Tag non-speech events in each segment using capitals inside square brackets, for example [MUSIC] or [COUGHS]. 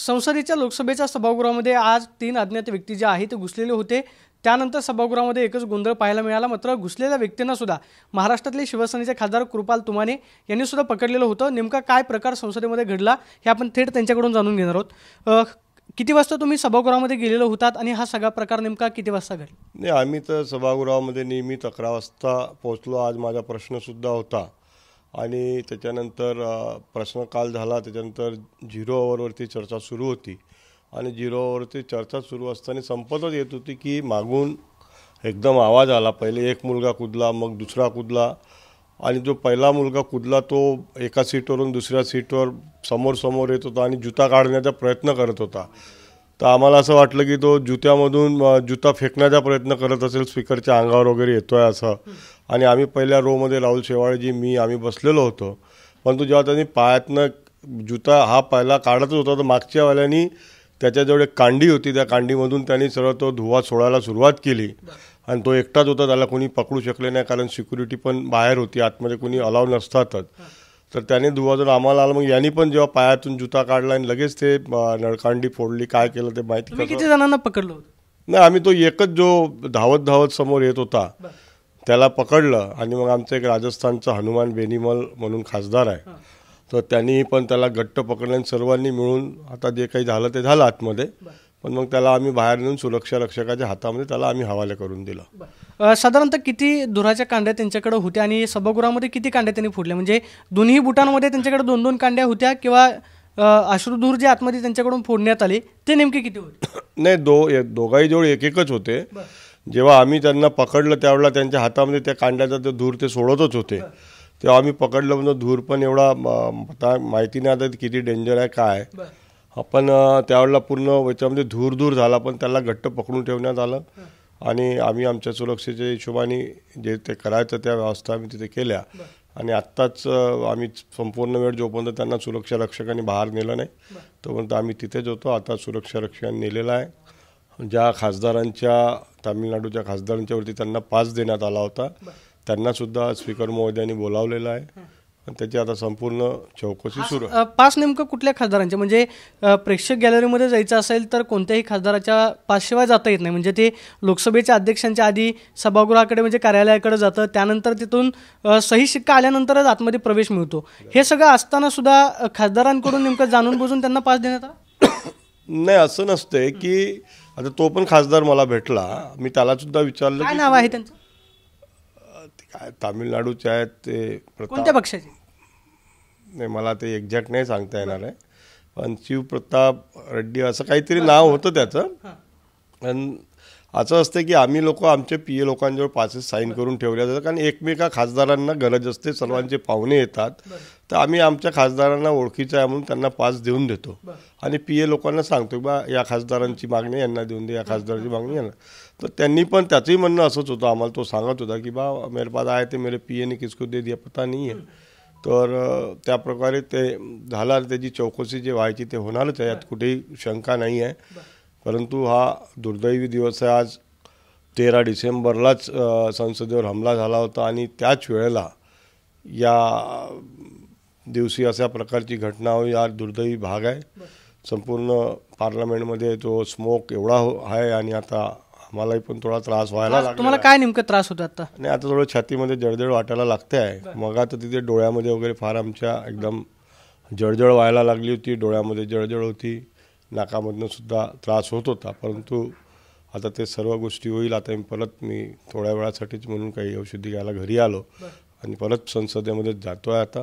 संसदेच्या लोकसभेच्या सभागृहामध्ये आज तीन अज्ञात व्यक्ती जे आहेत ते घुसलेले होते त्यानंतर सभागृहामध्ये एकच गोंधळ पाहायला मिळाला मात्र घुसलेल्या व्यक्तींना सुद्धा महाराष्ट्रातले शिवसेनेचे खासदार कृपाल तुमाने यांनी सुद्धा पकडलेलं होतं नेमका काय प्रकार संसदेमध्ये घडला हे आपण थेट त्यांच्याकडून जाणून घेणार आहोत किती वाजता तुम्ही सभागृहामध्ये गेलेलो होतात आणि हा सगळा प्रकार नेमका किती वाजता घडला नाही आम्ही तर सभागृहामध्ये नेहमीच अकरा वाजता पोहोचलो आज माझा प्रश्नसुद्धा होता आणि त्याच्यानंतर प्रश्नकाल झाला त्याच्यानंतर झिरो ओव्हरवरती चर्चा सुरू होती आणि झिरो ओव्हरवरती चर्चा सुरू असताना संपतच येत होती की मागून एकदम आवाज आला पहिले एक मुलगा कुदला मग दुसरा कुदला आणि जो पहिला मुलगा कुदला तो एका सीटवरून दुसऱ्या सीटवर समोर समोर येत होता आणि जुता काढण्याचा प्रयत्न करत होता तर आम्हाला असं वाटलं की तो जुत्यामधून जुता फेकण्याचा प्रयत्न करत असेल स्पीकरच्या अंगावर वगैरे येतो आहे असं आणि आम्ही पहिल्या रोमध्ये राहुल शेवाळेजी मी आम्ही बसलेलो होतो परंतु जेव्हा त्यांनी पायातनं जुता हा पहिला काढतच होता तर मागच्या वाल्यानी त्याच्याजवळ एक कांडी होती त्या कांडीमधून त्यांनी सरळ तो धुवा सोडायला सुरुवात केली आणि तो एकटाच होता त्याला कोणी पकडू शकले नाही कारण सिक्युरिटी पण बाहेर होती आतमध्ये कोणी अलाव नसतातच तर त्याने धुवा जर आम्हाला आला मग यांनी पण जेव्हा पायातून जुता काढला आणि लगेच ते नळकांडी फोडली काय केलं ते माहिती किती जणांना पकडलं नाही आम्ही तो एकच जो धावत धावत समोर येत होता त्याला पकडलं आणि मग आमचं एक राजस्थानचं हनुमान बेनिमल म्हणून खासदार आहे तर त्यांनी पण त्याला घट्ट पकडले आणि सर्वांनी मिळून आता जे काही झालं ते झालं आतमध्ये पण मग त्याला आम्ही बाहेर नेऊन सुरक्षा रक्षकाच्या हातामध्ये त्याला आम्ही हवाले करून दिलं साधारणतः किती धुराच्या कांड्या त्यांच्याकडे होत्या आणि सभागृहामध्ये किती कांड्या त्यांनी फोडल्या म्हणजे दोन्ही बुटांमध्ये त्यांच्याकडे दोन दोन कांड्या होत्या किंवा अश्रुधूर जे आतमध्ये त्यांच्याकडून फोडण्यात आले ते नेमके किती होते [COUGHS] नाही दो दोघाही जवळ एक एकच होते जेव्हा आम्ही त्यांना पकडलं त्यावेळेला त्यांच्या हातामध्ये त्या कांड्याचा ते धूर ते सोडतच होते तेव्हा आम्ही पकडलं म्हणजे धूर पण एवढा माहिती नाही आता किती डेंजर आहे काय पण त्यावेळेला पूर्ण याच्यामध्ये धूर धूर झाला पण त्याला घट्ट पकडून ठेवण्यात आलं आणि आम्ही आमच्या सुरक्षेच्या हिशोबाने जे ते करायचं त्या व्यवस्था आम्ही तिथे केल्या आणि आत्ताच आम्ही संपूर्ण वेळ जोपर्यंत त्यांना सुरक्षा रक्षकांनी बाहेर नेलं नाही तोपर्यंत आम्ही तिथेच होतो आता सुरक्षा रक्षकांनी नेलेला आहे ज्या खासदारांच्या तामिळनाडूच्या वरती त्यांना पास देण्यात आला होता त्यांना सुद्धा स्पीकर महोदयांनी बोलावलेला आहे आणि त्याची आता संपूर्ण चौकशी सुरू पास नेमकं कुठल्या खासदारांचे म्हणजे प्रेक्षक गॅलरीमध्ये जायचं असेल तर कोणत्याही खासदाराच्या पासशिवाय जाता येत नाही म्हणजे ते लोकसभेच्या अध्यक्षांच्या आधी सभागृहाकडे म्हणजे कार्यालयाकडे जातं त्यानंतर तिथून सही शिक्का आल्यानंतरच आतमध्ये प्रवेश मिळतो हे सगळं असताना सुद्धा खासदारांकडून नेमकं जाणून बुजून त्यांना पास देण्यात आला [COUGHS] नाही असं नसतंय की आता तो पण खासदार मला भेटला मी त्याला सुद्धा विचारलं काय नाव आहे त्यांचं ते काय तामिळनाडूचे आहेत ते कोणत्या पक्षाचे नाही मला ते एक्झॅक्ट नाही सांगता येणार आहे पण शिवप्रताप रेड्डी असं काहीतरी नाव होतं त्याचं पण असं असतं की आम्ही लोक आमचे पी ए लोकांजवळ पासेस साईन करून ठेवल्या जातात कारण एकमेका खासदारांना गरज असते सर्वांचे पाहुणे येतात तर आम्ही आमच्या खासदारांना ओळखीचं आहे म्हणून त्यांना पास देऊन देतो आणि पी ए लोकांना सांगतो बा या खासदारांची मागणी यांना देऊन दे या खासदारांची मागणी यांना तर त्यांनी पण त्याचंही म्हणणं असंच होतं आम्हाला तो सांगत होता की बा मेरे पास आहे ते मेरे पी एने किसको दे दिया पता नाही आहे तर त्याप्रकारे ते झाला त्याची चौकशी जे व्हायची ते होणारच आहे यात कुठेही शंका नाही आहे परंतु हा दुर्दैवी दिवस आहे आज तेरा डिसेंबरलाच संसदेवर हमला झाला होता आणि त्याच वेळेला या दिवशी अशा प्रकारची घटना हो या दुर्दैवी भाग आहे संपूर्ण पार्लमेंटमध्ये तो स्मोक एवढा हो आहे आणि आता आम्हालाही पण थोडा त्रास व्हायला लागला तुम्हाला काय नेमका त्रास होतो आता नाही आता थोडं छातीमध्ये जळजळ वाटायला लागते आहे मग आता तिथे डोळ्यामध्ये वगैरे फार आमच्या एकदम जळजळ व्हायला लागली होती डोळ्यामध्ये जळजळ होती नाकामधनं सुद्धा त्रास होत होता परंतु आता ते सर्व गोष्टी होईल आता मी परत मी थोड्या वेळासाठीच म्हणून काही औषधी घ्यायला घरी आलो आणि परत संसदेमध्ये जातो आहे आता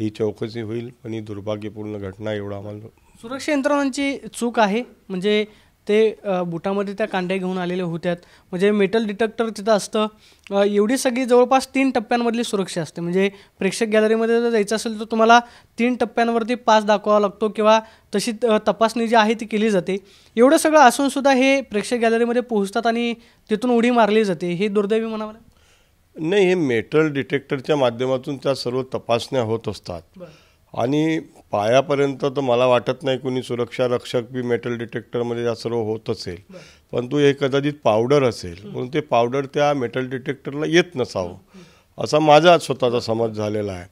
ही चौकशी होईल पण ही दुर्भाग्यपूर्ण घटना एवढा आम्हाला सुरक्षा यंत्रणांची चूक आहे म्हणजे ते बुटामध्ये त्या कांड्या घेऊन आलेल्या होत्यात म्हणजे मेटल डिटेक्टर तिथं असतं एवढी सगळी जवळपास तीन टप्प्यांमधली सुरक्षा असते म्हणजे प्रेक्षक गॅलरीमध्ये जर जायचं असेल तर तुम्हाला तीन टप्प्यांवरती पास दाखवावा लागतो किंवा तशी तपासणी जी आहे ती केली जाते एवढं सगळं असूनसुद्धा हे प्रेक्षक गॅलरीमध्ये पोहोचतात आणि तिथून उडी मारली जाते हे दुर्दैवी म्हणावं नाही हे मेटल डिटेक्टरच्या माध्यमातून त्या सर्व तपासण्या होत असतात आणि पायापर्यंत तर मला वाटत नाही कुणी सुरक्षा रक्षक बी मेटल डिटेक्टरमध्ये या सर्व होत असेल पण तो हे कदाचित पावडर असेल म्हणून ते पावडर त्या मेटल डिटेक्टरला येत नसावं असा माझा स्वतःचा समज झालेला आहे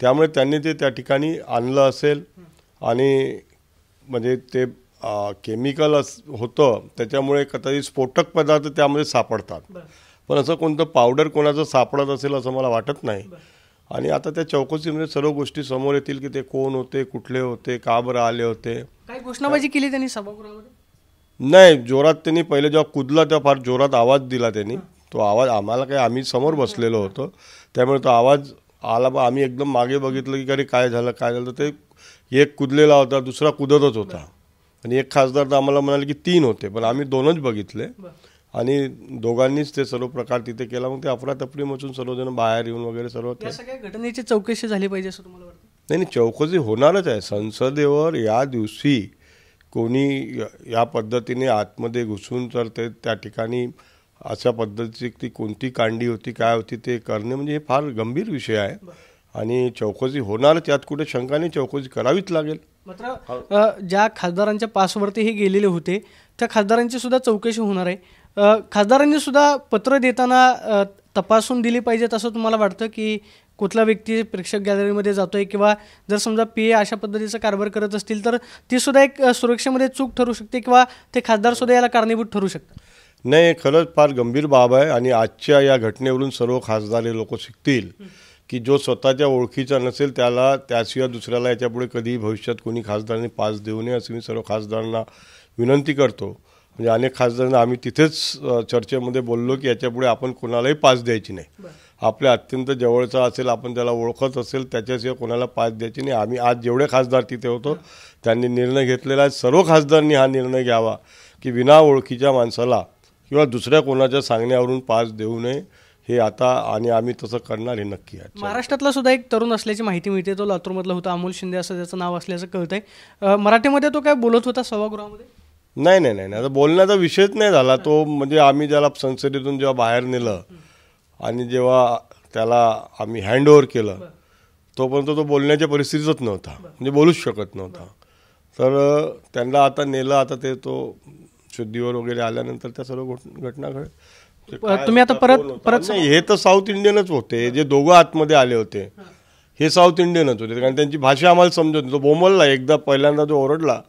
त्यामुळे त्यांनी ते त्या ठिकाणी आणलं असेल आणि म्हणजे ते केमिकल अस होतं त्याच्यामुळे कदाचित स्फोटक पदार्थ त्यामध्ये सापडतात पण असं कोणतं पावडर कोणाचं सापडत असेल असं मला वाटत नाही आणि आता त्या चौकशीमध्ये सर्व गोष्टी समोर येतील की ते कोण होते कुठले होते का बरं आले होते काय घोषणाबाजी केली त्यांनी सभागृहामध्ये नाही जोरात त्यांनी पहिले जेव्हा कुदला तेव्हा फार जोरात आवाज दिला त्यांनी तो आवाज आम्हाला काय आम्ही समोर बसलेलो होतो त्यामुळे तो आवाज आला बा आम्ही एकदम मागे बघितलं की अरे काय झालं काय झालं ते एक कुदलेला होता दुसरा कुदतच होता आणि एक खासदार तर आम्हाला म्हणाले की तीन होते पण आम्ही दोनच बघितले आणि दोघांनीच ते सर्व प्रकार तिथे केला मग ते अफरातफरी मचून सर्वजण बाहेर येऊन वगैरे सर्व घटनेची चौकशी झाली पाहिजे असं तुम्हाला वाटतं नाही नाही चौकशी होणारच आहे संसदेवर या दिवशी कोणी या पद्धतीने आतमध्ये घुसून तर ते त्या ठिकाणी अशा पद्धतीची ती कोणती कांडी होती काय होती ते करणे म्हणजे हे फार गंभीर विषय आहे आणि चौकशी होणारच यात कुठे शंकाने चौकशी करावीच लागेल मात्र ज्या खासदारांच्या पासवरती हे गेलेले होते त्या खासदारांची सुद्धा चौकशी होणार आहे खासदारांनी सुद्धा पत्र देताना तपासून दिली पाहिजेत असं तुम्हाला वाटतं की कुठला व्यक्ती प्रेक्षक गॅलरीमध्ये जातोय किंवा जर समजा पी ए अशा पद्धतीचा कारभार करत असतील तर ती सुद्धा एक सुरक्षेमध्ये चूक ठरू शकते किंवा ते खासदार सुद्धा याला कारणीभूत ठरू शकतात नाही खरंच फार गंभीर बाब आहे आणि आजच्या या घटनेवरून सर्व खासदार हे लोक शिकतील की जो स्वतःच्या ओळखीचा नसेल त्याला त्याशिवाय दुसऱ्याला याच्यापुढे कधीही भविष्यात कोणी खासदारांनी पास देऊ नये असं मी सर्व खासदारांना विनंती करतो म्हणजे अनेक खासदारांना आम्ही तिथेच चर्चेमध्ये बोललो की याच्यापुढे आपण कोणालाही पास द्यायची नाही आपल्या अत्यंत जवळचा असेल आपण त्याला ओळखत असेल त्याच्याशिवाय कोणाला पास द्यायची नाही आम्ही आज जेवढे खासदार तिथे होतो त्यांनी निर्णय घेतलेला आहे सर्व खासदारांनी हा निर्णय घ्यावा की विना ओळखीच्या माणसाला किंवा दुसऱ्या कोणाच्या सांगण्यावरून पास देऊ नये हे आता आणि आम्ही तसं करणार हे नक्की आहे महाराष्ट्रातला सुद्धा एक तरुण असल्याची माहिती मिळते तो लातूरमधला होता अमोल शिंदे असं त्याचं नाव असल्याचं कळत आहे मराठीमध्ये तो काय बोलत होता सभागृहामध्ये नाही नाही नाही आता बोलण्याचा विषयच नाही झाला तो म्हणजे आम्ही ज्याला संसदेतून जेव्हा बाहेर नेलं आणि जेव्हा त्याला आम्ही हँडओव्हर केलं तोपर्यंत तो, बोलण्याच्या परिस्थितीतच नव्हता म्हणजे बोलूच शकत नव्हता तर त्यांना आता नेलं आता ते तो शुद्धीवर वगैरे आल्यानंतर त्या सर्व घटना घड तुम्ही आता परत परत हे तर साऊथ इंडियनच होते जे दोघं आतमध्ये आले होते हे साऊथ इंडियनच होते कारण त्यांची भाषा आम्हाला समजत नाही तो बोंबलला एकदा पहिल्यांदा जो ओरडला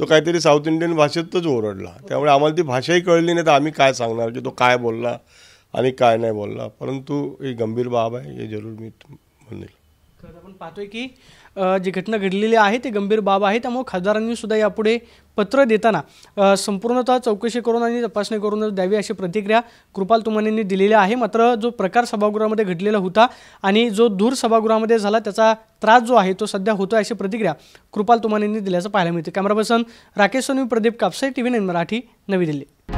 तो काहीतरी साऊथ इंडियन भाषेतच ओरडला त्यामुळे आम्हाला ती भाषाही कळली नाही तर आम्ही काय सांगणार की तो काय बोलला आणि काय नाही बोलला परंतु ही गंभीर बाब आहे हे जरूर मी म्हणेल खरं आपण पाहतोय की जी घटना घडलेली आहे ते गंभीर बाब आहे त्यामुळे खासदारांनी सुद्धा यापुढे पत्र देताना संपूर्णतः चौकशी करून आणि तपासणी करून द्यावी अशी प्रतिक्रिया कृपाल तुमानेंनी दिलेली आहे मात्र जो प्रकार सभागृहामध्ये घडलेला होता आणि जो दूर सभागृहामध्ये झाला त्याचा त्रास जो आहे तो सध्या होतो अशी प्रतिक्रिया कृपाल तुमानेंनी दिल्याचं पाहायला मिळते camera person Rakesh Soni Pradeep Kapse T V nine Marathi Navi Delhi